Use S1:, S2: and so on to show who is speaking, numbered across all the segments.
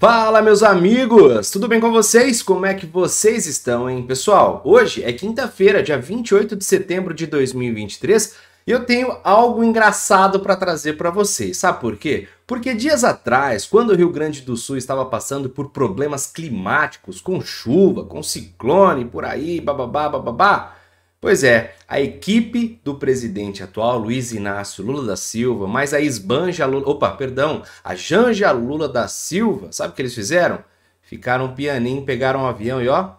S1: Fala, meus amigos! Tudo bem com vocês? Como é que vocês estão, hein? Pessoal, hoje é quinta-feira, dia 28 de setembro de 2023, e eu tenho algo engraçado para trazer para vocês. Sabe por quê? Porque dias atrás, quando o Rio Grande do Sul estava passando por problemas climáticos, com chuva, com ciclone, por aí, bababá, bababá, Pois é, a equipe do presidente atual, Luiz Inácio Lula da Silva, mais a esbanja Lula, opa, perdão, a Janja Lula da Silva, sabe o que eles fizeram? Ficaram pianinho, pegaram um avião e ó,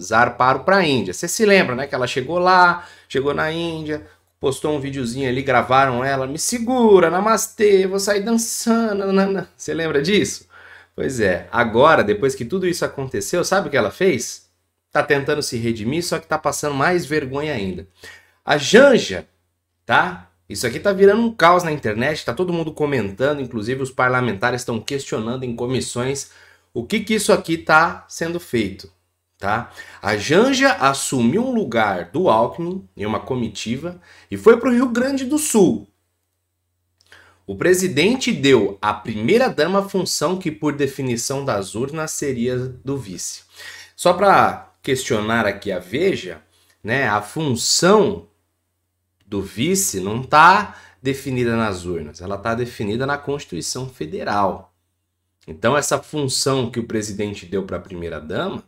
S1: zarparam para a Índia. Você se lembra, né, que ela chegou lá, chegou na Índia, postou um videozinho ali, gravaram ela, me segura, namastê, vou sair dançando, você lembra disso? Pois é, agora, depois que tudo isso aconteceu, sabe o que ela fez? está tentando se redimir, só que está passando mais vergonha ainda. A Janja, tá? Isso aqui está virando um caos na internet, está todo mundo comentando, inclusive os parlamentares estão questionando em comissões o que, que isso aqui está sendo feito, tá? A Janja assumiu um lugar do Alckmin em uma comitiva e foi para o Rio Grande do Sul. O presidente deu à primeira-dama função que, por definição das urnas, seria do vice. Só para questionar aqui a Veja, né, a função do vice não está definida nas urnas, ela está definida na Constituição Federal. Então, essa função que o presidente deu para a primeira-dama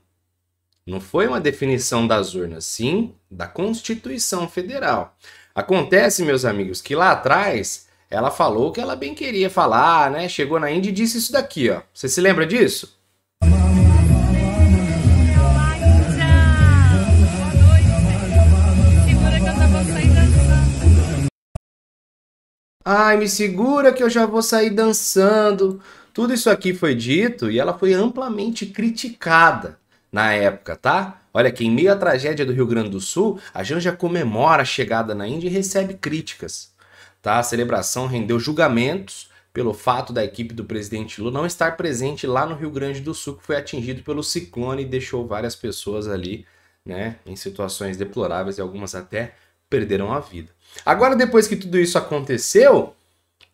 S1: não foi uma definição das urnas, sim da Constituição Federal. Acontece, meus amigos, que lá atrás ela falou que ela bem queria falar, né? Chegou na Índia e disse isso daqui, ó. Você se lembra disso? Ai, me segura que eu já vou sair dançando. Tudo isso aqui foi dito e ela foi amplamente criticada na época, tá? Olha que em meio à tragédia do Rio Grande do Sul, a Janja comemora a chegada na Índia e recebe críticas. Tá? A celebração rendeu julgamentos pelo fato da equipe do presidente Lula não estar presente lá no Rio Grande do Sul, que foi atingido pelo ciclone e deixou várias pessoas ali, né, em situações deploráveis e algumas até perderam a vida. Agora, depois que tudo isso aconteceu,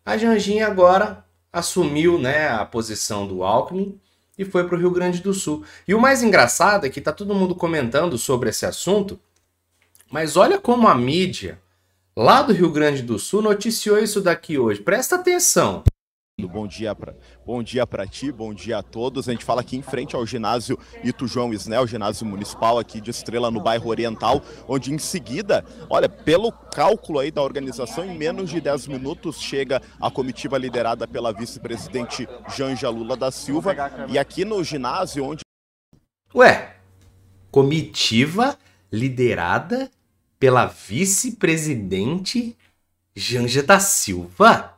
S1: a Janjinha agora assumiu né, a posição do Alckmin e foi para o Rio Grande do Sul. E o mais engraçado é que está todo mundo comentando sobre esse assunto, mas olha como a mídia lá do Rio Grande do Sul noticiou isso daqui hoje. Presta atenção. Bom dia para bom dia para ti, bom dia a todos. A gente fala aqui em frente ao ginásio Ito João Isnel, ginásio municipal aqui de Estrela no bairro Oriental, onde em seguida, olha, pelo cálculo aí da organização, em menos de 10 minutos chega a comitiva liderada pela vice-presidente Janja Lula da Silva e aqui no ginásio onde Ué, comitiva liderada pela vice-presidente Janja da Silva?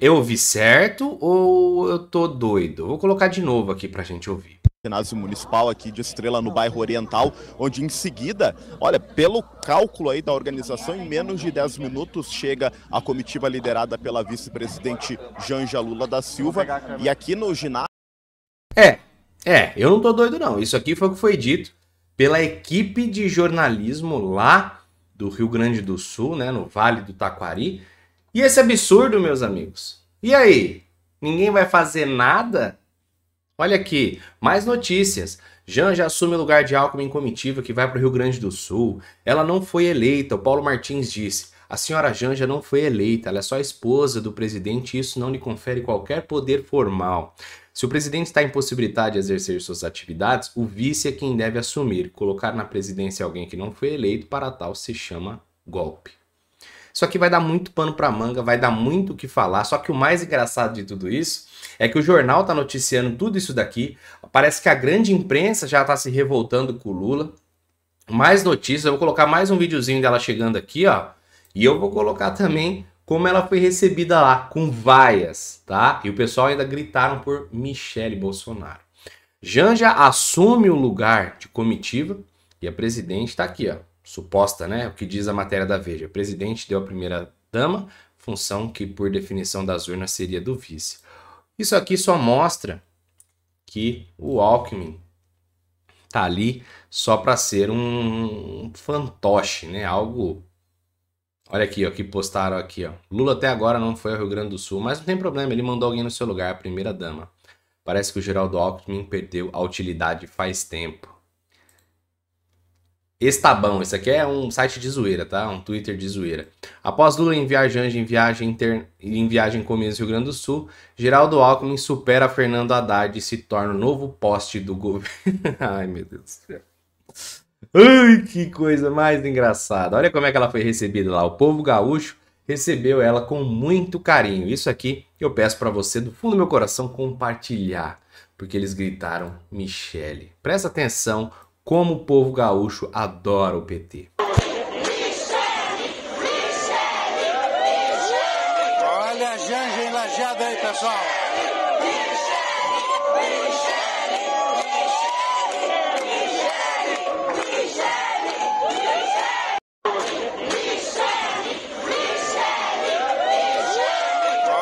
S1: Eu ouvi certo ou eu tô doido? Vou colocar de novo aqui pra gente ouvir. Ginásio Municipal aqui de Estrela, no bairro Oriental, onde em seguida, olha, pelo cálculo aí da organização, em menos de 10 minutos chega a comitiva liderada pela vice-presidente Janja Lula da Silva. E aqui no ginásio. É, é, eu não tô doido não. Isso aqui foi o que foi dito pela equipe de jornalismo lá do Rio Grande do Sul, né, no Vale do Taquari e esse absurdo, meus amigos? E aí? Ninguém vai fazer nada? Olha aqui, mais notícias. Jean já assume o lugar de Alckmin em comitiva que vai para o Rio Grande do Sul. Ela não foi eleita, o Paulo Martins disse. A senhora Janja não foi eleita, ela é só esposa do presidente e isso não lhe confere qualquer poder formal. Se o presidente está impossibilitado de exercer suas atividades, o vice é quem deve assumir. Colocar na presidência alguém que não foi eleito para tal se chama golpe. Isso aqui vai dar muito pano para manga, vai dar muito o que falar. Só que o mais engraçado de tudo isso é que o jornal está noticiando tudo isso daqui. Parece que a grande imprensa já está se revoltando com o Lula. Mais notícias, eu vou colocar mais um videozinho dela chegando aqui, ó. E eu vou colocar também como ela foi recebida lá, com vaias, tá? E o pessoal ainda gritaram por Michele Bolsonaro. Janja assume o lugar de comitiva e a presidente está aqui, ó suposta, né? O que diz a matéria da Veja. O presidente deu a primeira-dama função que, por definição das urnas, seria do vice. Isso aqui só mostra que o Alckmin tá ali só para ser um fantoche, né? Algo Olha aqui, ó, que postaram aqui, ó. Lula até agora não foi ao Rio Grande do Sul, mas não tem problema, ele mandou alguém no seu lugar, a primeira dama. Parece que o Geraldo Alckmin perdeu a utilidade faz tempo. Estabão, tá esse aqui é um site de zoeira, tá? Um Twitter de zoeira. Após Lula enviar Janja em viagem, inter... em viagem com Minas Rio Grande do Sul, Geraldo Alckmin supera Fernando Haddad e se torna o novo poste do governo. Ai, meu Deus do céu. Ai, que coisa mais engraçada. Olha como é que ela foi recebida lá. O povo gaúcho recebeu ela com muito carinho. Isso aqui eu peço para você, do fundo do meu coração, compartilhar. Porque eles gritaram Michele. Presta atenção como o povo gaúcho adora o PT. Olha a Janja enlajada aí, pessoal.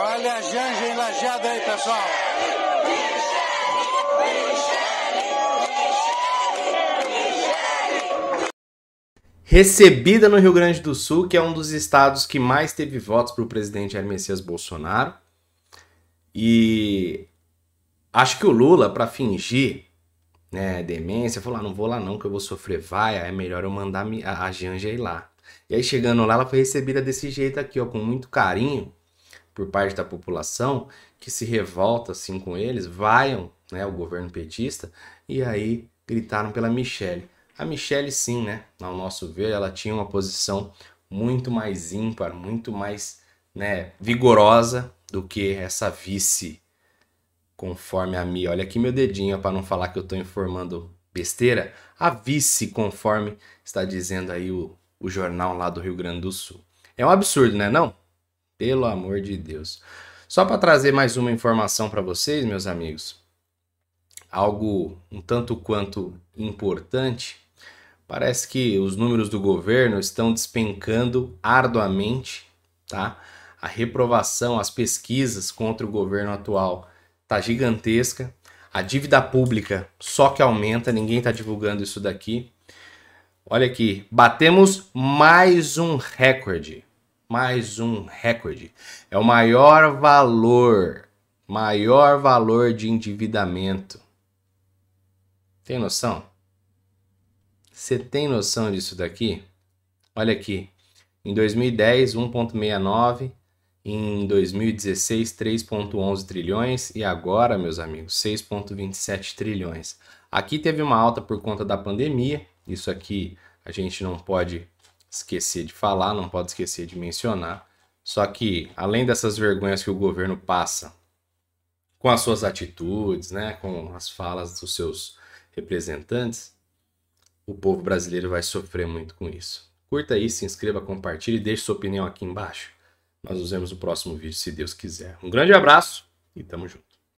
S1: Olha a Janja enlajada aí, pessoal. recebida no Rio Grande do Sul, que é um dos estados que mais teve votos para o presidente Jair Messias Bolsonaro. E acho que o Lula, para fingir né, demência, falou: ah, não vou lá não, que eu vou sofrer vaia, é melhor eu mandar a Janja ir lá. E aí chegando lá, ela foi recebida desse jeito aqui, ó, com muito carinho por parte da população que se revolta assim com eles, vaiam né, o governo petista e aí gritaram pela Michelle. A Michelle, sim, né? Ao nosso ver, ela tinha uma posição muito mais ímpar, muito mais né, vigorosa do que essa vice, conforme a Mi. Olha aqui meu dedinho para não falar que eu estou informando besteira. A vice, conforme está dizendo aí o, o jornal lá do Rio Grande do Sul. É um absurdo, né? Não? Pelo amor de Deus. Só para trazer mais uma informação para vocês, meus amigos, algo um tanto quanto importante Parece que os números do governo estão despencando arduamente, tá? A reprovação, as pesquisas contra o governo atual tá gigantesca. A dívida pública só que aumenta, ninguém tá divulgando isso daqui. Olha aqui, batemos mais um recorde. Mais um recorde. É o maior valor, maior valor de endividamento. Tem noção? Você tem noção disso daqui? Olha aqui. Em 2010, 1,69. Em 2016, 3,11 trilhões. E agora, meus amigos, 6,27 trilhões. Aqui teve uma alta por conta da pandemia. Isso aqui a gente não pode esquecer de falar, não pode esquecer de mencionar. Só que, além dessas vergonhas que o governo passa com as suas atitudes, né, com as falas dos seus representantes, o povo brasileiro vai sofrer muito com isso. Curta aí, se inscreva, compartilhe e deixe sua opinião aqui embaixo. Nós nos vemos no próximo vídeo, se Deus quiser. Um grande abraço e tamo junto.